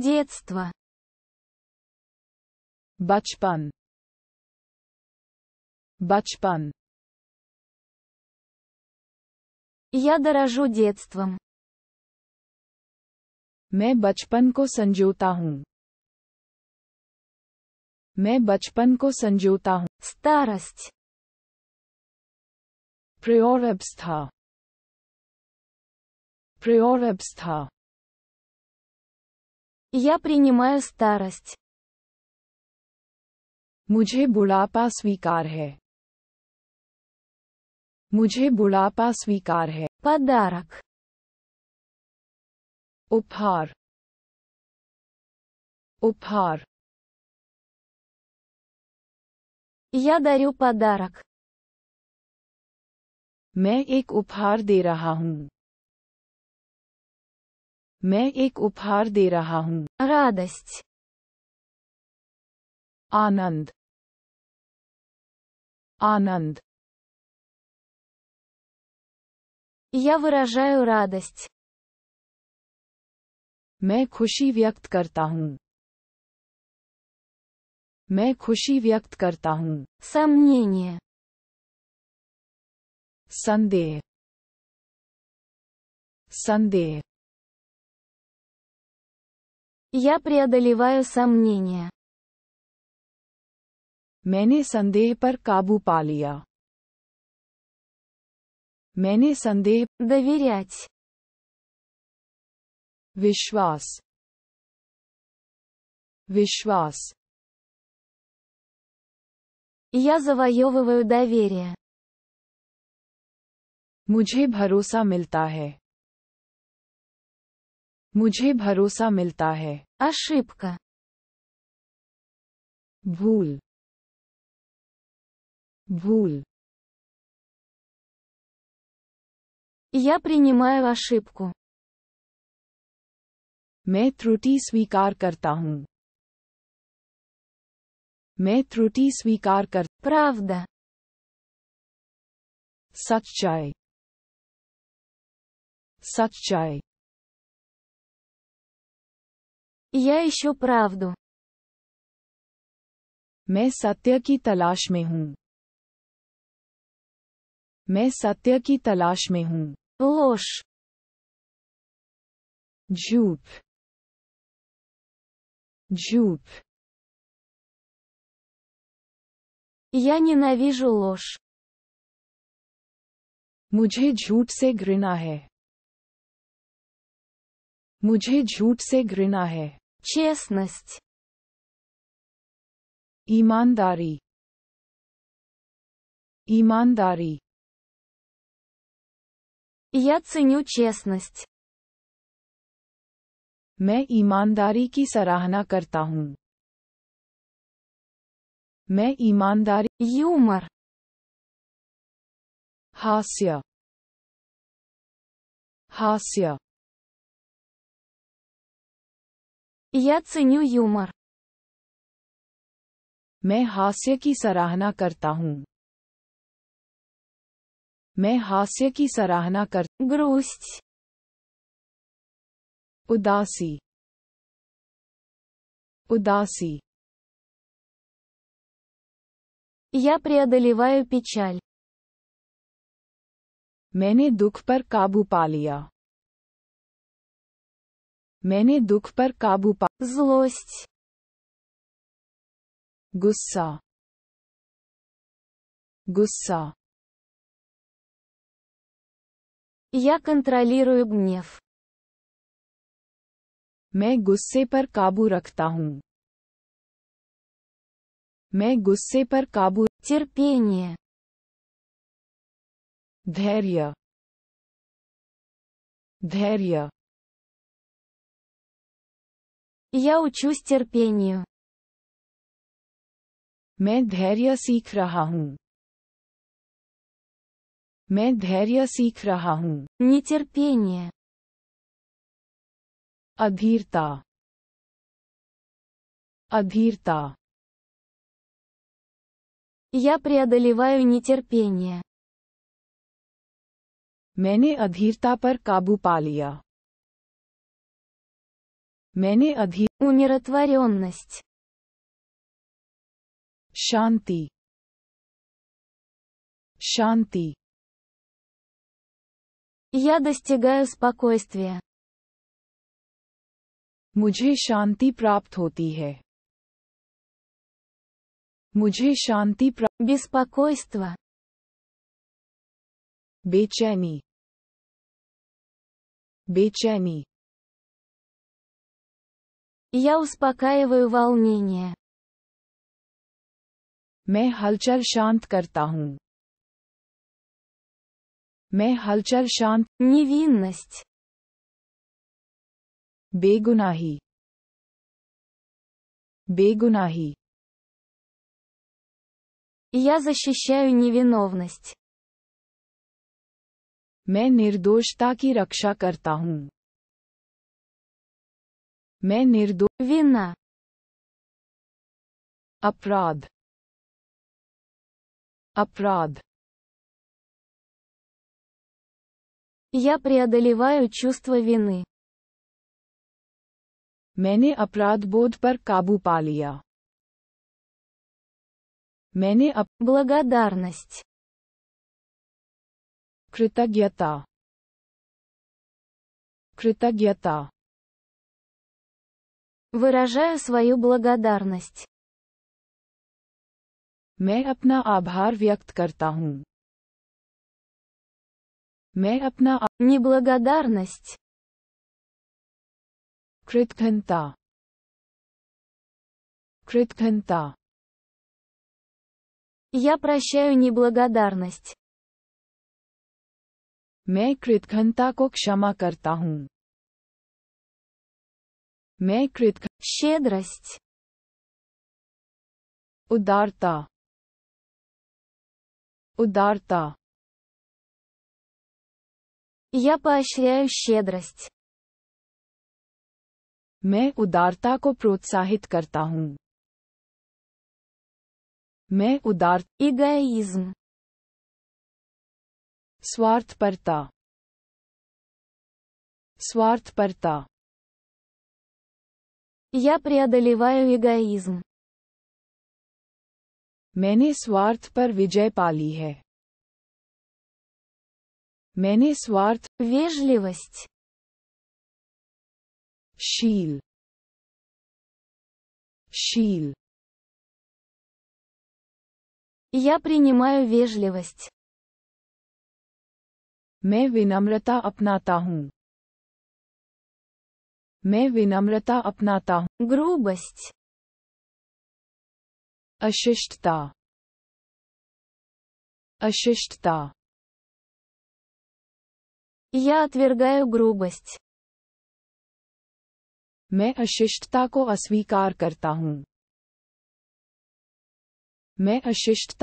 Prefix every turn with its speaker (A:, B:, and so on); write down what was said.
A: Детство. Бачпан. Бачпан. Я дорожу детством. मैं बचपन को संजोता हूँ मैं बचपन को संजोता हूँ Старость. Приоребстха. Приоребстха. Я принимаю старость. मुझे बुढ़ापा स्वीकार है मुझे बुढ़ापा स्वीकार है पदारक उपहार उपहार या дарю подарок. मैं एक उपहार दे रहा हूँ मैं एक उपहार दे रहा हूँ रादस्त आनंद आनंद Я выражаю радость. मैं खुशी व्यक्त करता हूँ मैं खुशी व्यक्त करता हूँ Сомнение. संदेह संदेह Я преодолеваю сомнения. मैंने संदेह पर काबू पा लिया. मैंने доверять. विश्वास. विश्वास. Я завоевываю доверие. मुझे भरोसा मिलता मुझे भरोसा मिलता है ошибка भूल भूल Я принимаю ошибку. मैं त्रुटि स्वीकार करता हूँ मैं त्रुटि स्वीकार कर Правда. सच्चाई सच्चाई Я ищу правду. मैं सत्य की तलाश में हूँ मैं सत्य की तलाश में हूँ ложь. झूठ. झूठ. Я ненавижу ложь. मुझे झूठ से घृणा है मुझे झूठ से घृणा है честность, ईमानदारी, ईमानदारी. Я ценю честность. मैं ईमानदारी की सराहना करता हूँ मैं ईमानदारी юмор हास्य हास्य Я ценю юмор. मैं हास्य की सराहना करता हूँ मैं हास्य की सराहना कर ग्रोस्ट उदासी उदासी Я преодолеваю печаль. मैंने दुख पर काबू पा लिया मैंने दुख पर काबू पा злость गुस्सा गुस्सा Я контролирую гнев. मैं गुस्से पर काबू रखता हूँ मैं गुस्से पर काबू терпение धैर्य धैर्य Я учусь терпению. मैं धैर्य सीख रहा हूँ मैं धैर्य सीख रहा हूँ Нетерпение. अधीरता अधीरता Я преодолеваю нетерпение. मैंने अधीरता पर काबू पा लिया मैंने अभी उन्नत शांति शांति यादस्तगा मुझे शांति प्राप्त होती है मुझे शांति प्राप्त बिस्पाकोस्तव बेचैनी बेचैनी Я успокаиваю волнение. मैं हलचल шант करता हूँ. मैं шант. Невинность. बेगुनाही. बेगुनाही. Я защищаю невиновность. मैं निर्दोषता की रक्षा करता मैं निर्दो вина अपराध अपराध Я преодолеваю чувство вины. मैंने अपराध बोध पर काबू पा लिया. मैंने अप... благодарность. कृतज्ञता. कृतज्ञता. Выражаю свою благодарность. मैं अपना आभार व्यक्त करता हूँ मैं अपना неблагодарность कृतघ्नता कृतघ्नता я прощаю неблагодарность मैं कृतघ्नता को क्षमा करता हूँ Мейкритка. Щедрость. Ударта. Ударта. Я поощряю щедрость. मैं उदारता को प्रोत्साहित करता हूँ मैं उदार इगोइज्म स्वार्थपरता स्वार्थपरता Я преодолеваю эгоизм. मैंने स्वार्थ पर विजय पाली है मैंने स्वार्थ вежливость शील शील Я принимаю вежливость मैं винамрата अपनाता हूँ मैं विनम्रता अपनाता हूँ грубость अशिष्टता अशिष्टता या отвергаю грубость. मैं अशिष्टता को अस्वीकार करता हूँ मैं अशिष्टता